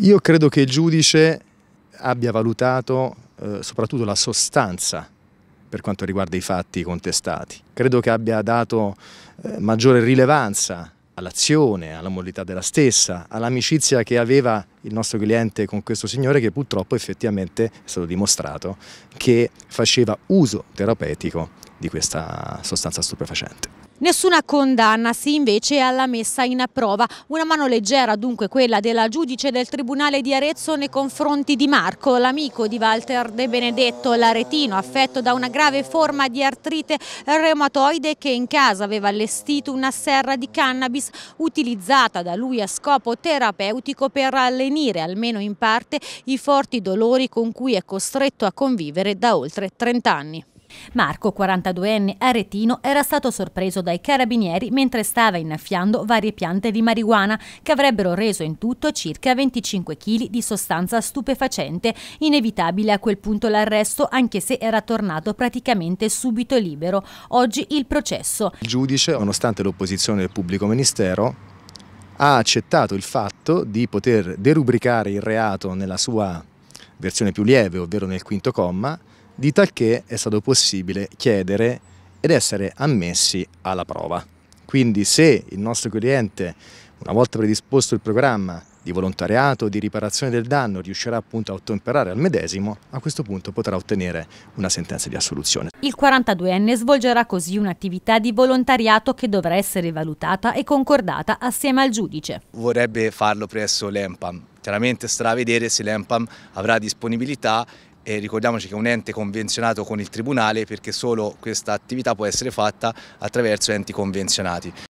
Io credo che il giudice abbia valutato eh, soprattutto la sostanza per quanto riguarda i fatti contestati. Credo che abbia dato eh, maggiore rilevanza all'azione, alla modalità della stessa, all'amicizia che aveva il nostro cliente con questo signore che purtroppo effettivamente è stato dimostrato che faceva uso terapeutico di questa sostanza stupefacente. Nessuna condanna, sì invece alla messa in prova. Una mano leggera dunque quella della giudice del Tribunale di Arezzo nei confronti di Marco, l'amico di Walter De Benedetto, l'aretino affetto da una grave forma di artrite reumatoide che in casa aveva allestito una serra di cannabis utilizzata da lui a scopo terapeutico per allenire almeno in parte i forti dolori con cui è costretto a convivere da oltre 30 anni. Marco, 42enne aretino, era stato sorpreso dai carabinieri mentre stava innaffiando varie piante di marijuana che avrebbero reso in tutto circa 25 kg di sostanza stupefacente. Inevitabile a quel punto l'arresto, anche se era tornato praticamente subito libero. Oggi il processo. Il giudice, nonostante l'opposizione del pubblico ministero, ha accettato il fatto di poter derubricare il reato nella sua versione più lieve, ovvero nel quinto comma, di talché è stato possibile chiedere ed essere ammessi alla prova. Quindi se il nostro cliente, una volta predisposto il programma di volontariato, di riparazione del danno, riuscirà appunto a ottemperare al medesimo, a questo punto potrà ottenere una sentenza di assoluzione. Il 42enne svolgerà così un'attività di volontariato che dovrà essere valutata e concordata assieme al giudice. Vorrebbe farlo presso l'EMPAM. Chiaramente starà a vedere se l'EMPAM avrà disponibilità e ricordiamoci che è un ente convenzionato con il Tribunale perché solo questa attività può essere fatta attraverso enti convenzionati.